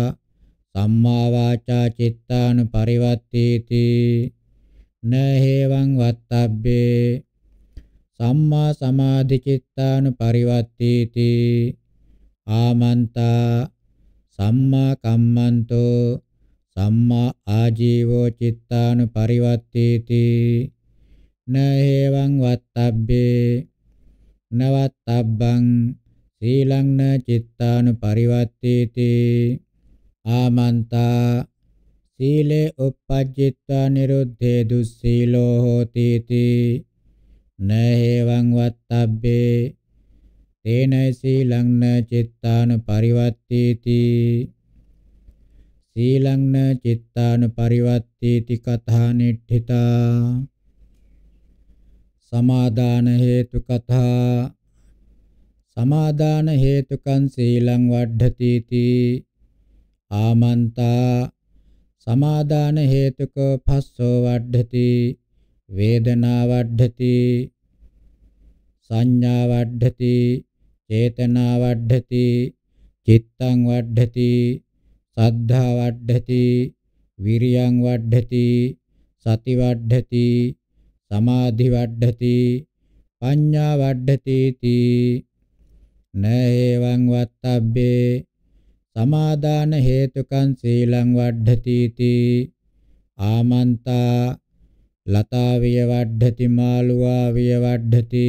සම්මා වාචා චිත්තානු පරිවත්තේති නහේවං වත්තබ්බේ සම්මා සමාධි චිත්තානු පරිවත්තේති ආමන්තා සම්මා කම්මන්තෝ සම්මා ආජීවෝ චිත්තානු පරිවත්තේති නේවං වත්තබ්බේ නවත්තබ්බං සීලං න චිත්තානු පරිවත්තේති ආමන්තා සීලේ uppajjitta niruddhe dussīlo hoti ti නේවං වත්තබ්බේ තේන සීලං න චිත්තානු පරිවත්තේති සීලං න චිත්තානු පරිවත්තේති කථා නිට්ඨිතා සමාදාන හේතු කතා සමාදාන හේතුකං සීලං වඩ්ධති තී ආමන්තා සමාදාන හේතුක පස්සෝ වඩ්ධති වේදනා වඩ්ධති සංඥා වඩ්ධති චේතනා වඩ්ධති චිත්තං වඩ්ධති සද්ධා වඩ්ධති විරියං වඩ්ධති සති වඩ්ධති සමාධි වඩ්ඩති පඤ්ඤා වඩ්ඩති තී නේවං වත්තබ්බේ සමාදාන හේතුකං සීලං වඩ්ඩති තී ආමන්තා ලතාවිය වඩ්ඩති මාළුවා විය වඩ්ඩති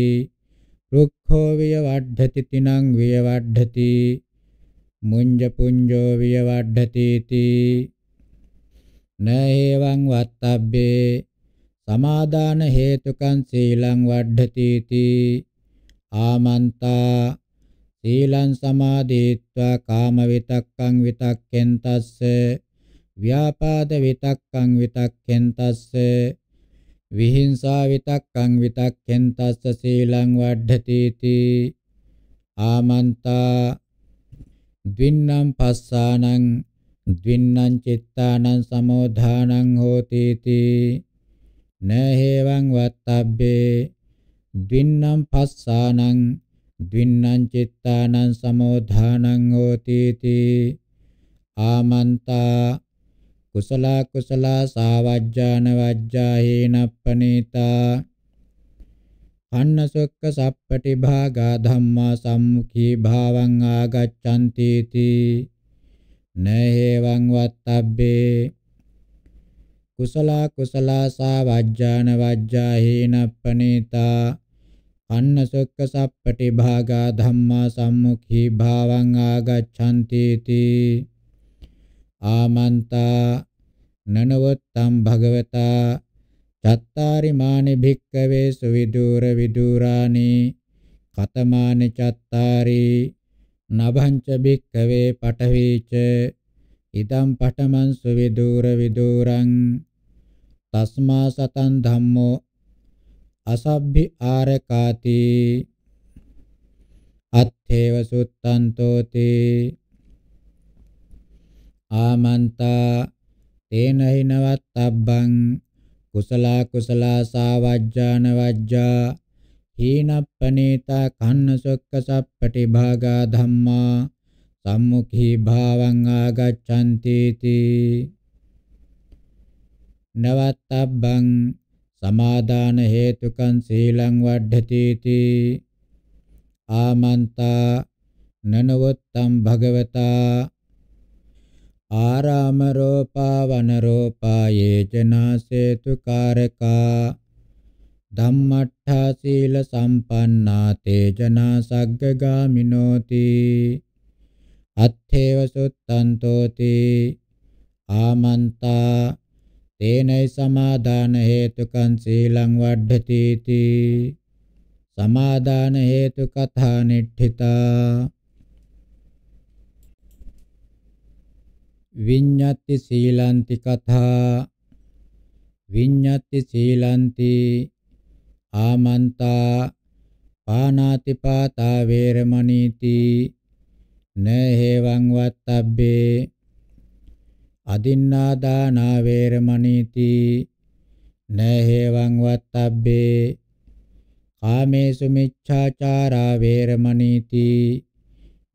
රුක්ඛෝ විය වඩ්ඩති තිනං විය වඩ්ඩති මුඤ්ජ පුඤ්ජෝ විය වඩ්ඩති තී නේවං වත්තබ්බේ සමාදාන හේතුකං සීලං වඩ්ඩති තී ආමන්තා සීලං සමාදීත්වා කාම විතක්කං විතක්කෙන් තස්ස ව්‍යාපාද විතක්කං විතක්කෙන් තස්ස විහිංසා විතක්කං විතක්කෙන් තස්ස සීලං වඩ්ඩති තී ආමන්තා ද්වින්නම් පස්සානං ද්වින්නම් චිත්තානං සමෝධානං හෝති තී නහේවං වත්තබ්බේ ද්වින්නම් පස්සානං ද්වින්නම් චිත්තානං සමෝධානං හෝතිති ආමන්තා කුසල කුසල සාවජ්ජාන වජ්ජා හේනප්පනීතා අන්න සොක්ක සප්පටි භාගා ධම්මා සම්මුඛී භාවං ආගච්ඡන්ති තී නහේවං වත්තබ්බේ කුසලා කුසලාසා වජ්ජාන වජ්ජා හීනප්පනීතා අන්න සොක්ක සප්පටි භාගා ධම්මා සම්මුඛී භාවං ආගච්ඡanti තී ආමන්තා නනවත්තම් භගවතා චත්තාරි මානි භික්කවේ සුවිදූර විදූරානි කතමානි චත්තාරි නභංච භික්කවේ පඨවිච ඉදම් පඨමන් සුවිදූර විදූරං තස්මා සතන් ධම්මෝ අසබ්බි ආරකාති අත්ථේව සුත්තන්තෝති ආමන්තා තේන හිනවත්තබ්බං කුසලා කුසලා සාවජ්ජාන වජ්ජා හීනප්පනීතා කන්න සොක්ක සප්පටි භාගා ධම්මා සම්මුඛී භාවං ආගච්ඡන්ති තී නවත්තබ්බං සමාදාන හේතුකං සීලං වඩ්ධති ආමන්තා නනවත්තම් භගවතා ආරාම රෝපා වන රෝපා යේචනාසේතු කාරකා ධම්මට්ඨා සීල සම්පන්නා තේජනා සග්ගගාමිනෝති අත්ථේව සුත්තන්තෝති ආමන්තා තේනයි සමාදාන හේතුකං සීලං වඩ්ඩති තී සමාදාන හේතු කථා නිට්ඨිතා විඤ්ඤාති සීලන්ති කථා විඤ්ඤාති සීලන්ති ආමන්තා පානාති පාතා වේරමණීති නේහෙවං වත්තබ්බේ අදින්නා දාන වේරමණීති නහේවං වත්තබ්බේ කාමේසු මිච්ඡාචාරා වේරමණීති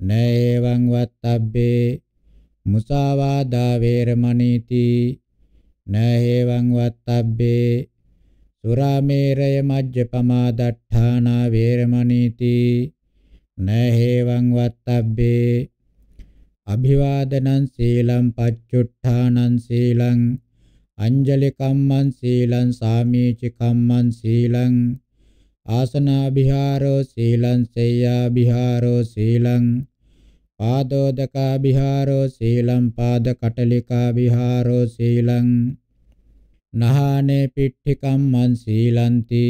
නේවං වත්තබ්බේ මුසාවාදා වේරමණීති නේවං වත්තබ්බේ සුරාමේරය මජ්ජපමා දට්ඨානා වේරමණීති නේවං වත්තබ්බේ අභිවාදනං සීලං පච්චුට්ඨානං සීලං අංජලි කම්මං සීලං සාමීචි කම්මං සීලං ආසනාභිහාරෝ සීලං සේයාභිහාරෝ සීලං පාදෝදකාභිහාරෝ සීලං පාදකටලිකාභිහාරෝ සීලං නහානේ පිට්ඨිකම්මං සීලන්ති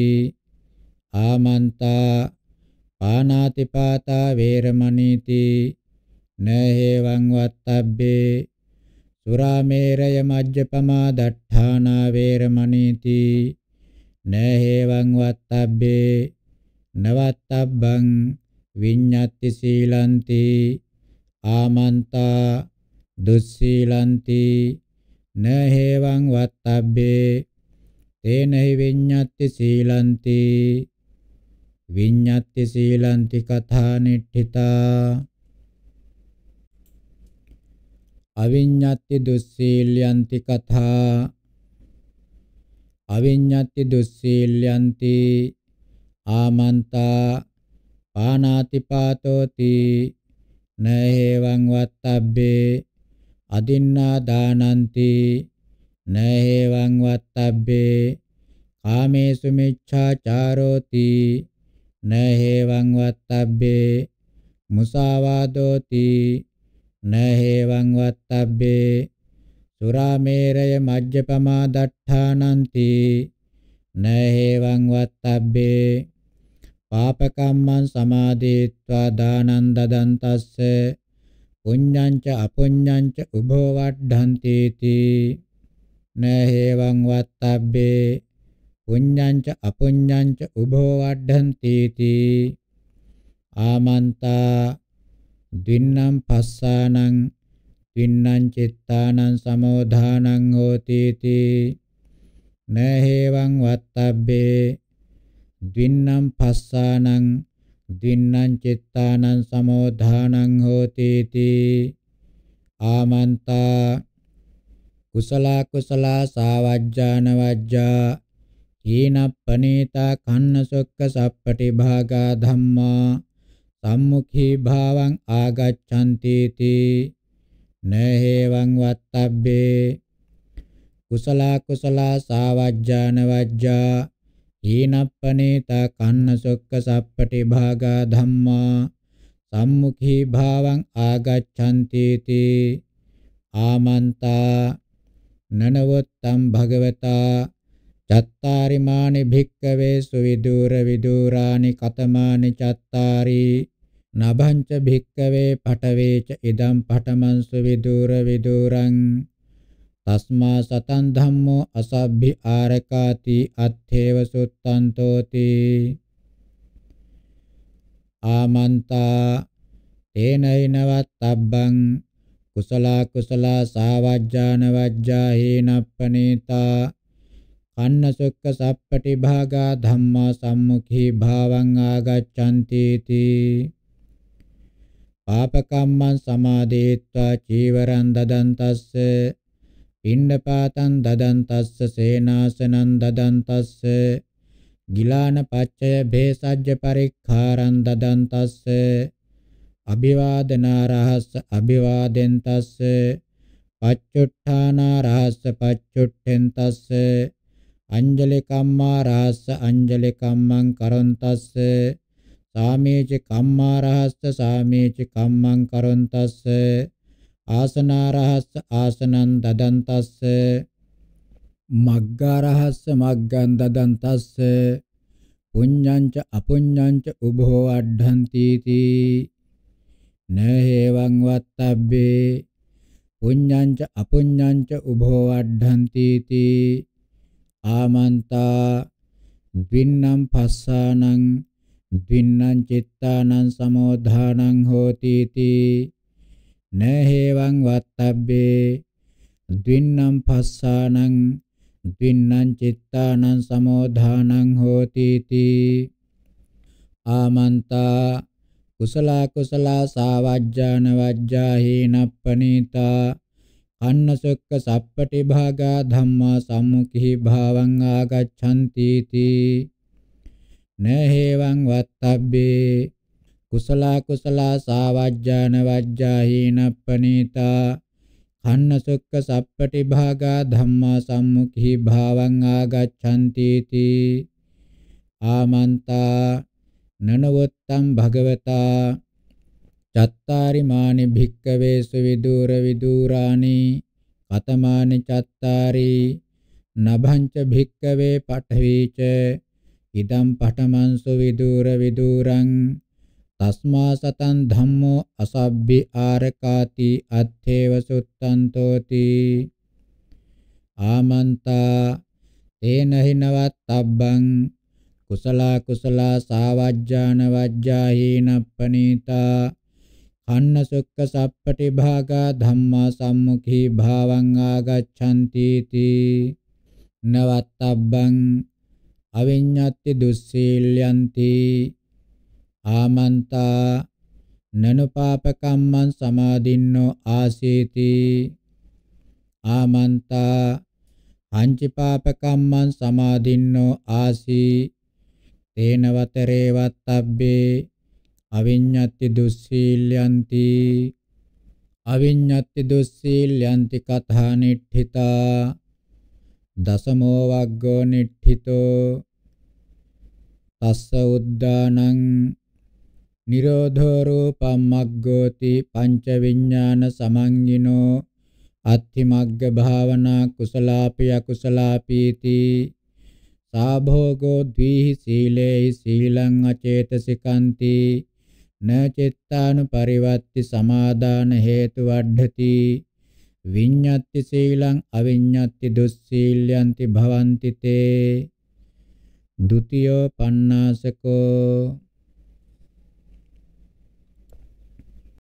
ආමන්තා පානාතිපාතා වේරමණීති न एवं वत्तब्बे සුරාමේරය මජ්ජපමා දට්ඨානා වේරමණීති නහේවං වත්තබ්බේ නවත්තබ්බං විඤ්ඤත්ති සීලන්ති ආමන්තා දුස්සීලන්ති නහේවං වත්තබ්බේ තේනහි විඤ්ඤත්ති සීලන්ති විඤ්ඤත්ති සීලන්ති කථානිට්ඨිතා අවිඤ්ඤත්ති දුස්සීල්යන්ති කථා අවිඤ්ඤත්ති දුස්සීල්යන්ති ආමන්තා පානාති පාතෝති නේවං වත්තබ්බේ අදින්නා දානಂತಿ නේවං වත්තබ්බේ කාමේසු මිච්ඡාචාරෝති නේවං වත්තබ්බේ මුසාවාදෝති න හේවං වත්තබ්බේ සුරාමේරය මජ්ජපමා දට්ඨානಂತಿ න හේවං වත්තබ්බේ පාපකම්මං සමාදේत्वा දානං දදන්තස්ස පුඤ්ඤං ච අපුඤ්ඤං ච උභෝ වඩ්ඩಂತಿ ති නහේවං වත්තබ්බේ පුඤ්ඤං ච අපුඤ්ඤං ච උභෝ වඩ්ඩಂತಿ ති ආමන්තා දින්නම් පස්සානං දින්නම් චිත්තානං සමෝධානං හෝති තී නහේවං වත්තබ්බේ දින්නම් පස්සානං දින්නම් චිත්තානං සමෝධානං හෝති තී ආමන්තා කුසලා කුසලා සාවජ්ජාන වජ්ජා හීනප්පනීතා කන්න සොක්ක සප්පටි භාගා ධම්මා සම්මුඛී භාවං ආගච්ඡanti තී නහේවං වත්තබ්බේ කුසල කුසල සාවජ්ජාන වජ්ජා හීනප්පනේතා කන්න සොක්ක සප්පටි භාගා ධම්මා සම්මුඛී භාවං ආගච්ඡanti තී ආමන්තා නනවත්තම් භගවතා චත්තාරිමානි භික්කවේ සුවිදූර විදූරානි කතමානි චත්තාරි නභංච භික්කවේ පඨවේච ඉදම් පඨමන්සු විදූර විදූරං තස්මා සතං ධම්මෝ අසබ්බි ආරකාති අත්ථේව සුත්තන්තෝති ආමන්තා තේනයිනවත්තබ්බං කුසලා කුසලා සාවජ්ජාන වජ්ජා හේනප්පනේතා කන්න සුක්ක සප්පටි භාගා ධම්මා සම්මුඛී භාවං ආගච්ඡන්ති තී පාපකම්මං සමාදේත්වා චීවරං දදන්තස්ස පිණ්ඩපාතං දදන්තස්ස සේනාසනං දදන්තස්ස ගිලාන පච්චය භේසජ්‍ය පරික්ඛාරං දදන්තස්ස අභිවාදනා රහස්ස අභිවාදෙන් තස්ස පච්චුට්ඨානා රහස්ස පච්චුට්ඨෙන් තස්ස අංජලි කම්මා රහස්ස අංජලි කම්මං කරොන් තස්ස සාමේච කම්මාරහස්ස සාමේච කම්මං කරොන්තස්ස ආසනාරහස්ස ආසනං දදන්තස්ස මග්ගාරහස්ස මග්ගං දදන්තස්ස පුඤ්ඤංච අපුඤ්ඤංච උභෝ අඩ්ඩಂತಿ තී නහේවං වත්තබ්බේ පුඤ්ඤංච අපුඤ්ඤංච උභෝ අඩ්ඩಂತಿ තී ආමන්තා වින්නම් පස්සානං දින්නම් චිත්තානං සමෝධානං හෝති තී නහේවං වත්තබ්බේ දින්නම් පස්සානං දින්නම් චිත්තානං සමෝධානං හෝති තී ආමන්තා කුසල කුසල සාවජ්ජාන වජ්ජාහි නප්පනීතා අන්නසොක්ක සප්පටි භාගා ධම්මා සම්මුඛී භාවං ආගච්ඡන්ති තී නහේවං වත්තබ්බේ කුසලා කුසලා සාවජ්ජාන වජ්ජා හීනප්පනීතා කන්න සුක්ක සප්පටි භාගා ධම්මා සම්මුඛී භාවං ආගච්ඡන්ති තී ආමන්තා නනවත්තම් භගවතා චත්තාරි මානි භික්කවේ සුවිදූර විදූරානි කතමානි චත්තාරි නභංච භික්කවේ පඨවිච ඉදම් පඨමංසු විදූර විදූරං තස්මා සතං ධම්මෝ අසබ්බි ආරකාති අත්තේව සුත්තන්තෝති ආමන්තා තේන හිනවත්තබ්බං කුසලා කුසලා සාවජ්ජාන වජ්ජාහීනප්පනීතා කන්න සුක්ක සප්පටි භාගා ධම්මා සම්මුඛී භාවං ආගච්ඡන්ති තී නවත්තබ්බං අවිඤ්ඤාති දුස්සීල්යන්ති ආමන්තා නනුපාපකම්මං සමාදින්නෝ ආසීති ආමන්තා පංචපාපකම්මං සමාදින්නෝ ආසී තේනවතරේ වත්තබ්බේ අවිඤ්ඤාති දුස්සීල්යන්ති අවිඤ්ඤාති දුස්සීල්යන්ති කථානිට්ඨිතා දසමෝ වග්ගෝ නිට්ඨිතෝ තස්ස උද්දානං නිරෝධෝ රූපං මග්ගෝති පංච විඥාන සමංගිනෝ අත්ථි මග්ග භාවනා කුසලාපි අකුසලාපීති සාභෝගෝ ද්විහි සීලේහි සීලං අචේතසිකන්ති න චිත්තානු පරිවත්ති සමාදාන හේතු වඩ්ඩති විඤ්ඤාති සීලං අවිඤ්ඤාති දුස්සීල්‍යන්ති භවಂತಿ තේ ဒ ුතියෝ පන්නාසකෝ